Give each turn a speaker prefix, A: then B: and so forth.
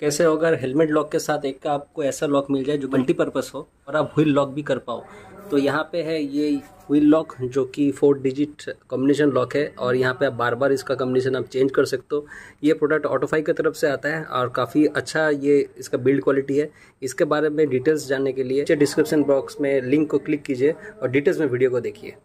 A: कैसे हो अगर हेलमेट लॉक के साथ एक का आपको ऐसा लॉक मिल जाए जो मल्टीपर्पज़ हो और आप व्हील लॉक भी कर पाओ तो यहाँ पे है ये व्हील लॉक जो कि फोर डिजिट कॉम्बिनेशन लॉक है और यहाँ पे आप बार बार इसका कॉम्बिनेशन आप चेंज कर सकते हो ये प्रोडक्ट ऑटोफाई की तरफ से आता है और काफ़ी अच्छा ये इसका बिल्ड क्वालिटी है इसके बारे में डिटेल्स जानने के लिए डिस्क्रिप्शन बॉक्स में लिंक को क्लिक कीजिए और डिटेल्स में वीडियो को देखिए